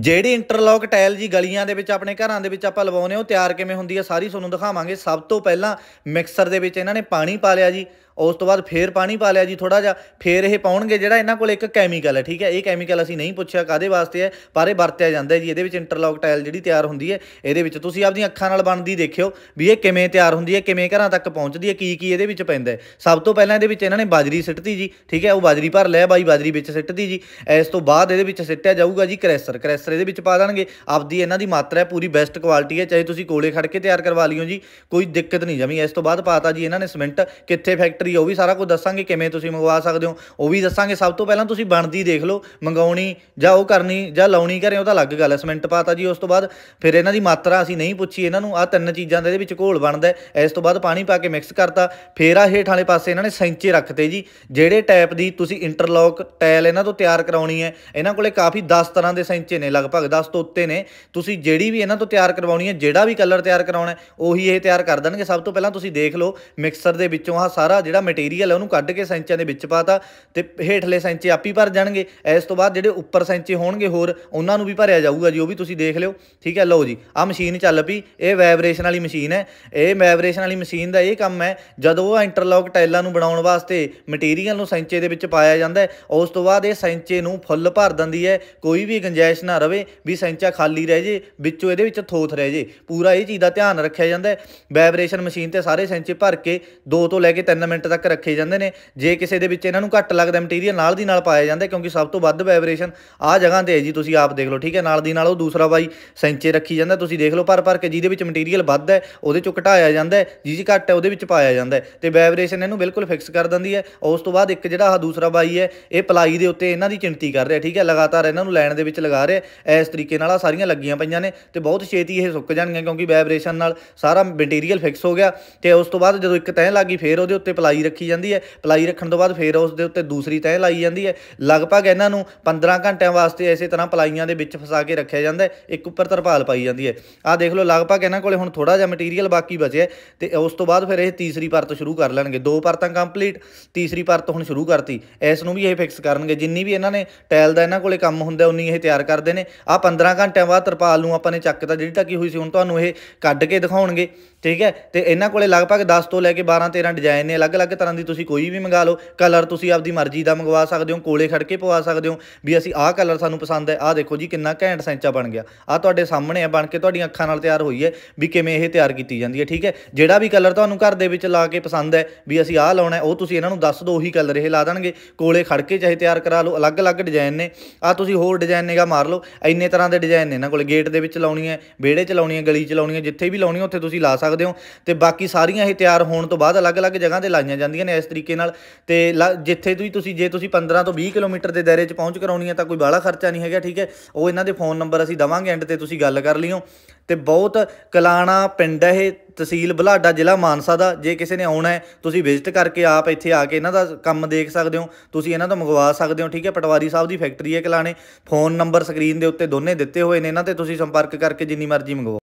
ਜਿਹੜੀ interlock tile ਜੀ ਗਲੀਆਂ ਦੇ ਵਿੱਚ ਆਪਣੇ ਘਰਾਂ ਦੇ ਵਿੱਚ ਆਪਾਂ ਲਵਾਉਨੇ ਉਹ ਤਿਆਰ ਕਿਵੇਂ ਹੁੰਦੀ ਹੈ ਸਾਰੀ ਤੁਹਾਨੂੰ ਦਿਖਾਵਾਂਗੇ ਸਭ ਤੋਂ ਪਹਿਲਾਂ ਮਿਕਸਰ ਦੇ ਵਿੱਚ ਇਹਨਾਂ ਨੇ ਪਾਣੀ ਪਾ ਲਿਆ ਜੀ ਉਸ ਤੋਂ ਬਾਅਦ ਫੇਰ ਪਾਣੀ ਪਾ ਲਿਆ ਜੀ ਥੋੜਾ ਜਿਹਾ ਫੇਰ ਇਹ ਪਾਉਣਗੇ ਜਿਹੜਾ ਇਹਨਾਂ ਕੋਲ ਇੱਕ ਕੈਮੀਕਲ ਹੈ ਠੀਕ ਹੈ ਇਹ ਕੈਮੀਕਲ ਅਸੀਂ ਨਹੀਂ ਪੁੱਛਿਆ ਕਾਦੇ ਵਾਸਤੇ ਹੈ ਪਰ ਇਹ ਵਰਤਿਆ ਜਾਂਦਾ ਜੀ ਇਹਦੇ ਵਿੱਚ ਇੰਟਰਲੌਕ ਟਾਇਲ ਜਿਹੜੀ ਤਿਆਰ ਹੁੰਦੀ ਹੈ ਇਹਦੇ ਵਿੱਚ ਤੁਸੀਂ ਆਪਣੀਆਂ ਅੱਖਾਂ ਨਾਲ ਬਣਦੀ ਦੇਖਿਓ ਵੀ ਇਹ ਕਿਵੇਂ ਤਿਆਰ ਹੁੰਦੀ ਹੈ ਕਿਵੇਂ ਘਰਾਂ ਤੱਕ ਪਹੁੰਚਦੀ ਹੈ ਕੀ ਕੀ ਇਹਦੇ ਵਿੱਚ ਪੈਂਦਾ ਸਭ ਤੋਂ ਪਹਿਲਾਂ ਇਹਦੇ ਵਿੱਚ ਇਹਨਾਂ ਨੇ ਬਾਜਰੀ ਸਿੱਟਤੀ ਜੀ ਠੀਕ ਹੈ ਉਹ ਬਾਜਰੀ ਭਰ ਲਿਆ ਬਾਈ ਬਾਜਰੀ ਵਿੱਚ ਸਿੱਟਤੀ ਜੀ ਇਸ ਤੋਂ ਬਾਅਦ ਇਹਦੇ ਵਿੱਚ ਸਿੱਟਿਆ ਜਾਊਗਾ ਜੀ ਕ੍ਰੈਸਰ ਕ੍ਰੈਸਰ ਇਹਦੇ ਵਿੱਚ ਪਾ ਦੇਣਗੇ ਆਪਦੀ ਇਹਨਾਂ ਦੀ ਮਾਤਰਾ ਹੈ ਪੂਰੀ ਬੈਸਟ ਕੁਆਲਿਟੀ ਹੈ ਚਾਹੇ ਤੁਸੀਂ ਕੋਲੇ ਖੜ ਕੇ ਤਿਆਰ ਕਰਵਾ ਲਿਓ ਜੀ ਕੋਈ ਦਿੱਕਤ ਨਹੀਂ ਜਮੀ ਇਸ ਤੋਂ ਬਾਅਦ ਪਾਤਾ ਜੀ ਇਹਨਾਂ ਨੇ ਸਿਮੈਂਟ ਕਿੱਥੇ ਫੈਕਟ ਫੈਕਟਰੀ ਉਹ ਵੀ ਸਾਰਾ ਕੁਝ ਦੱਸਾਂਗੇ ਕਿਵੇਂ ਤੁਸੀਂ ਮੰਗਵਾ ਸਕਦੇ ਹੋ ਉਹ ਵੀ ਦੱਸਾਂਗੇ ਸਭ ਤੋਂ ਪਹਿਲਾਂ ਤੁਸੀਂ ਬਣਦੀ ਦੇਖ ਲਓ ਮੰਗਾਉਣੀ ਜਾਂ ਉਹ ਕਰਨੀ ਜਾਂ ਲਾਉਣੀ ਘਰੇ ਉਹ ਤਾਂ ਅਲੱਗ ਗੱਲ ਹੈ ਸਿਮੈਂਟ ਪਾਤਾ ਜੀ ਉਸ ਤੋਂ ਬਾਅਦ ਫਿਰ ਇਹਨਾਂ ਦੀ ਮਾਤਰਾ ਅਸੀਂ ਨਹੀਂ ਪੁੱਛੀ ਇਹਨਾਂ ਨੂੰ ਆ ਤਿੰਨ ਚੀਜ਼ਾਂ ਦੇ ਵਿੱਚ ਘੋਲ ਬਣਦਾ ਹੈ ਇਸ ਤੋਂ ਬਾਅਦ ਪਾਣੀ ਪਾ ਕੇ ਮਿਕਸ ਕਰਤਾ ਫੇਰ ਆ ਹੇਠ ਵਾਲੇ ਪਾਸੇ ਇਹਨਾਂ ਨੇ ਸੈਂਚੇ ਰੱਖਤੇ ਜੀ ਜਿਹੜੇ ਟੈਪ ਦੀ ਤੁਸੀਂ ਇੰਟਰਲੌਕ ਟਾਇਲ ਇਹਨਾਂ ਤੋਂ ਤਿਆਰ ਕਰਾਉਣੀ ਹੈ ਇਹਨਾਂ ਕੋਲੇ ਕਾਫੀ 10 ਤਰ੍ਹਾਂ ਦੇ ਸੈਂਚੇ ਨੇ ਲਗਭਗ 10 ਤੋਂ ਉੱਤੇ ਨੇ ਤੁਸੀਂ ਜਿਹੜੀ ਵੀ ਇਹਨਾਂ ਤੋਂ ਤਿਆਰ ਕਰਵਾਉਣੀ ਹੈ ਜਿਹੜਾ ਵੀ ਕਲਰ ਤਿਆਰ ਕਰਾਉਣਾ ਉਹੀ ਇਹ ਤਿਆਰ ਕਰ ਦੇਣਗੇ ਸਭ ਤੋਂ ਪਹਿਲਾਂ ਤੁਸੀਂ ਦੇਖ ਲਓ ਮਿਕਸਰ ਦੇ ਵਿੱਚੋਂ ਆ ਸਾਰਾ ਜਿਹੜਾ ਮਟੀਰੀਅਲ ਹੈ ਉਹਨੂੰ ਕੱਢ ਕੇ ਸੈਂਚਿਆਂ ਦੇ ਵਿੱਚ ਪਾਤਾ ਤੇ ਹੇਠਲੇ ਸੈਂਚੇ ਆਪੀ ਭਰ ਜਾਣਗੇ ਇਸ ਤੋਂ ਬਾਅਦ ਜਿਹੜੇ ਉੱਪਰ ਸੈਂਚੇ ਹੋਣਗੇ ਹੋਰ ਉਹਨਾਂ ਨੂੰ ਵੀ ਭਰਿਆ ਜਾਊਗਾ ਜੀ ਉਹ ਵੀ ਤੁਸੀਂ ਦੇਖ ਲਿਓ ਠੀਕ ਹੈ ਲਓ ਜੀ ਆ ਮਸ਼ੀਨ ਚੱਲ ਪਈ ਇਹ ਵਾਈਬ੍ਰੇਸ਼ਨ ਵਾਲੀ ਮਸ਼ੀਨ ਹੈ ਇਹ ਵਾਈਬ੍ਰੇਸ਼ਨ ਵਾਲੀ ਮਸ਼ੀਨ ਦਾ ਇਹ ਕੰਮ ਹੈ ਜਦੋਂ ਉਹ ਇੰਟਰਲੌਕ ਟਾਈਲਾਂ ਨੂੰ ਬਣਾਉਣ ਵਾਸਤੇ ਮਟੀਰੀਅਲ ਨੂੰ ਸੈਂਚੇ ਦੇ ਵਿੱਚ ਪਾਇਆ ਜਾਂਦਾ ਉਸ ਤੋਂ ਬਾਅਦ ਇਹ ਸੈਂਚੇ ਨੂੰ ਫੁੱਲ ਭਰ ਦਿੰਦੀ ਹੈ ਕੋਈ ਵੀ ਗੰਜੈਸ਼ ਨਾ ਰਵੇ ਵੀ ਸੈਂਚਾ ਖਾਲੀ ਰਹਿ ਜੇ ਵਿੱਚੋਂ ਇਹਦੇ ਵਿੱਚ ਥੋਥ ਰਹਿ ਜੇ ਪੂਰਾ ਇਹ ਚੀਜ਼ ਦਾ ਧਿਆਨ ਰੱਖਿਆ ਜਾਂਦਾ ਵਾਈਬ੍ਰੇਸ਼ਨ ਮਸ਼ੀਨ ਤੇ ਸਾਰੇ ਸੈਂਚੇ ਭਰ ਕੇ 2 ਤੋਂ ਲੈ ਕੇ 3 ਮਿੰਟ ਮਿੰਟ ਤੱਕ ਰੱਖੇ ਜਾਂਦੇ ਨੇ ਜੇ ਕਿਸੇ ਦੇ ਵਿੱਚ ਇਹਨਾਂ ਨੂੰ ਘੱਟ ਲੱਗਦਾ ਮਟੀਰੀਅਲ ਨਾਲ ਦੀ ਨਾਲ ਪਾਇਆ ਜਾਂਦਾ ਕਿਉਂਕਿ ਸਭ ਤੋਂ ਵੱਧ ਵਾਈਬ੍ਰੇਸ਼ਨ ਆ ਜਗ੍ਹਾ ਤੇ ਹੈ ਜੀ ਤੁਸੀਂ ਆਪ ਦੇਖ ਲਓ ਠੀਕ ਹੈ ਨਾਲ ਦੀ ਨਾਲ ਉਹ ਦੂਸਰਾ ਬਾਈ ਸੈਂਚੇ ਰੱਖੀ ਜਾਂਦਾ ਤੁਸੀਂ ਦੇਖ ਲਓ ਪਰ ਪਰ ਕੇ ਜਿਹਦੇ ਵਿੱਚ ਮਟੀਰੀਅਲ ਵੱਧ ਹੈ ਉਹਦੇ ਚੋਂ ਘਟਾਇਆ ਜਾਂਦਾ ਹੈ ਜਿਹਦੀ ਘੱਟ ਹੈ ਉਹਦੇ ਵਿੱਚ ਪਾਇਆ ਜਾਂਦਾ ਹੈ ਤੇ ਵਾਈਬ੍ਰੇਸ਼ਨ ਇਹਨੂੰ ਬਿਲਕੁਲ ਫਿਕਸ ਕਰ ਦਿੰਦੀ ਹੈ ਉਸ ਤੋਂ ਬਾਅਦ ਇੱਕ ਜਿਹੜਾ ਆ ਦੂਸਰਾ ਬਾਈ ਹੈ ਇਹ ਪਲਾਈ ਦੇ ਉੱਤੇ ਇਹਨਾਂ ਦੀ ਚਿੰਤੀ ਕਰ ਰਿਹਾ ਠੀਕ ਹੈ ਲਗਾਤਾਰ ਇਹਨਾਂ ਨੂੰ ਲਾਈਨ ਦੇ ਵਿੱਚ ਲਗਾ ਰਿਹਾ ਇਸ ਤਰੀਕੇ ਨਾਲ ਆ ਸਾਰੀਆਂ ਲੱਗੀਆਂ ਪਈਆਂ ਨੇ ਤੇ ਬਹੁਤ ਛੇਤੀ ਇਹ ਸੁੱਕ ਜਾਣਗੀਆਂ ਕਿਉਂਕਿ ਵਾਈਬ੍ਰੇਸ਼ਨ ਨਾਲ ਸਾਰਾ ਮਟੀਰੀਅਲ ਫਿਕਸ ਹੋ ਗਿਆ ਤੇ ਉਸ ਤੋਂ ਬਾਅਦ ਜਦੋਂ ਇੱਕ ਤਹਿ ਲੱਗੀ ਫੇਰ ਉਹਦੇ ਉੱਤੇ ਪਲਾਈ ਪਲਾਈ ਰੱਖੀ ਜਾਂਦੀ ਹੈ ਪਲਾਈ ਰੱਖਣ ਤੋਂ ਬਾਅਦ ਫੇਰ ਉਸ ਦੇ ਉੱਤੇ ਦੂਸਰੀ ਤਹਿ ਲਾਈ ਜਾਂਦੀ ਹੈ ਲਗਭਗ ਇਹਨਾਂ ਨੂੰ 15 ਘੰਟਿਆਂ ਵਾਸਤੇ ਐਸੇ ਤਰ੍ਹਾਂ ਪਲਾਈਆਂ ਦੇ ਵਿੱਚ ਫਸਾ ਕੇ ਰੱਖਿਆ ਜਾਂਦਾ ਹੈ ਇੱਕ ਉੱਪਰ ਤਰਪਾਲ ਪਾਈ ਜਾਂਦੀ ਹੈ ਆਹ ਦੇਖ ਲਓ ਲਗਭਗ ਇਹਨਾਂ ਕੋਲੇ ਹੁਣ ਥੋੜਾ ਜਿਹਾ ਮਟੀਰੀਅਲ ਬਾਕੀ ਬਚਿਆ ਤੇ ਉਸ ਤੋਂ ਬਾਅਦ ਫਿਰ ਇਹ ਤੀਸਰੀ ਪਰਤ ਸ਼ੁਰੂ ਕਰ ਲੈਣਗੇ ਦੋ ਪਰਤਾਂ ਕੰਪਲੀਟ ਤੀਸਰੀ ਪਰਤ ਹੁਣ ਸ਼ੁਰੂ ਕਰਤੀ ਇਸ ਨੂੰ ਵੀ ਇਹ ਫਿਕਸ ਕਰਨਗੇ ਜਿੰਨੀ ਵੀ ਇਹਨਾਂ ਨੇ ਟਾਇਲ ਦਾ ਇਹਨਾਂ ਕੋਲੇ ਕੰਮ ਹੁੰਦਾ ਉਨੀ ਇਹ ਤਿਆਰ ਕਰਦੇ ਨੇ ਆਹ 15 ਘੰਟਿਆਂ ਬਾਅਦ ਤਰਪਾਲ ਨੂੰ ਆਪਾਂ ਨੇ ਚੱਕ ਤਾਂ ਜਿਹੜੀ ਟੱਕੀ ਹੋਈ ਸੀ ਹੁਣ ਤੁਹਾਨੂੰ ਇਹ ਕੱਢ ਕੇ ਦਿਖਾਉਣਗੇ ਠੀਕ ਹੈ ਤੇ ਇਹਨਾਂ ਕੋਲੇ ਲਗਭਗ 10 ਤੋਂ ਲੈ ਕੇ 12 13 ਡਿਜ਼ਾਈਨ ਨੇ ਅਲੱਗ ਅਲੱਗ ਤਰ੍ਹਾਂ ਦੀ ਤੁਸੀਂ ਕੋਈ ਵੀ ਮੰਗਾ ਲਓ ਕਲਰ ਤੁਸੀਂ ਆਪਦੀ ਮਰਜ਼ੀ ਦਾ ਮੰਗਵਾ ਸਕਦੇ ਹੋ ਕੋਲੇ ਖੜ ਕੇ ਪਵਾ ਸਕਦੇ ਹੋ ਵੀ ਅਸੀਂ ਆਹ ਕਲਰ ਸਾਨੂੰ ਪਸੰਦ ਹੈ ਆਹ ਦੇਖੋ ਜੀ ਕਿੰਨਾ ਘੈਂਟ ਸੈਂਚਾ ਬਣ ਗਿਆ ਆ ਤੁਹਾਡੇ ਸਾਹਮਣੇ ਆ ਬਣ ਕੇ ਤੁਹਾਡੀਆਂ ਅੱਖਾਂ ਨਾਲ ਤਿਆਰ ਹੋਈ ਹੈ ਵੀ ਕਿਵੇਂ ਇਹ ਤਿਆਰ ਕੀਤੀ ਜਾਂਦੀ ਹੈ ਠੀਕ ਹੈ ਜਿਹੜਾ ਵੀ ਕਲਰ ਤੁਹਾਨੂੰ ਘਰ ਦੇ ਵਿੱਚ ਲਾ ਕੇ ਪਸੰਦ ਹੈ ਵੀ ਅਸੀਂ ਆਹ ਲਾਉਣਾ ਉਹ ਤੁਸੀਂ ਇਹਨਾਂ ਨੂੰ ਦੱਸ ਦਿਓ ਉਹੀ ਕਲਰ ਇਹ ਲਾ ਦੇਣਗੇ ਕੋਲੇ ਖੜ ਕੇ ਚਾਹੇ ਤਿਆਰ ਕਰਾ ਲਓ ਅਲੱਗ-ਅਲੱਗ ਡਿਜ਼ਾਈਨ ਨੇ ਆ ਤੁਸੀਂ ਹੋਰ ਡਿਜ਼ਾਈਨ ਨੇਗਾ ਮਾਰ ਲਓ ਇੰਨੇ ਤਰ੍ਹਾਂ ਦੇ ਡਿਜ਼ਾਈਨ ਨੇ ਇਹਨਾਂ ਕੋਲ ਗੇਟ ਦੇ ਵਿੱਚ ਲਾਉਣੀ ਹੈ ਵਿਹੜੇ 'ਚ ਲਾਉਣੀ ਹੈ ਗਲੀ 'ਚ ਲਾਉਣੀ ਹੈ ਜਿੱਥੇ ਵੀ ਲਾਉਣੀ ਉੱਥੇ ਤੁਸੀਂ ਲਾ ਸਕਦੇ ਹੋ ਤੇ ਬਾਕੀ ਸਾਰੀਆਂ ਇਹ ਤਿਆਰ ਹੋਣ ਤੋਂ ਬਾਅਦ ਅਲੱਗ-ਅਲੱਗ ਜਗ੍ਹਾ ਤੇ ਲਾਈਆਂ ਕਰਵਾਈਆਂ ਜਾਂਦੀਆਂ ਨੇ ਇਸ ਤਰੀਕੇ ਨਾਲ ਤੇ ਜਿੱਥੇ ਤੁਸੀਂ ਤੁਸੀਂ ਜੇ ਤੁਸੀਂ 15 ਤੋਂ 20 ਕਿਲੋਮੀਟਰ ਦੇ ਦਾਇਰੇ 'ਚ ਪਹੁੰਚ ਕਰਾਉਣੀ ਹੈ ਤਾਂ ਕੋਈ ਬਾਹਲਾ ਖਰਚਾ ਨਹੀਂ ਹੈਗਾ ਠੀਕ ਹੈ ਉਹ ਇਹਨਾਂ ਦੇ ਫੋਨ ਨੰਬਰ ਅਸੀਂ ਦਵਾਂਗੇ ਐਂਡ ਤੇ ਤੁਸੀਂ ਗੱਲ ਕਰ ਲਿਓ ਤੇ ਬਹੁਤ ਕਲਾਣਾ ਪਿੰਡ ਹੈ ਇਹ ਤਹਿਸੀਲ ਬੁਲਾਡਾ ਜ਼ਿਲ੍ਹਾ ਮਾਨਸਾ ਦਾ ਜੇ ਕਿਸੇ ਨੇ ਆਉਣਾ ਹੈ ਤੁਸੀਂ ਵਿਜ਼ਿਟ ਕਰਕੇ ਆਪ ਇੱਥੇ ਆ ਕੇ ਇਹਨਾਂ ਦਾ ਕੰਮ ਦੇਖ ਸਕਦੇ ਹੋ ਤੁਸੀਂ ਇਹਨਾਂ ਤੋਂ ਮੰਗਵਾ ਸਕਦੇ ਹੋ ਠੀਕ ਹੈ ਪਟਵਾਰੀ ਸਾਹਿਬ ਦੀ ਫੈਕਟਰੀ ਹੈ ਕਲਾਣੇ ਫੋਨ ਨੰਬਰ ਸਕਰੀਨ ਦੇ ਉੱਤੇ ਦੋਨੇ ਦਿੱਤੇ ਹੋਏ ਨੇ ਇਹਨਾਂ ਤੇ ਤੁਸੀਂ ਸੰਪਰਕ ਕਰਕੇ ਜਿੰਨੀ ਮਰਜ਼ੀ ਮੰਗਵਾਓ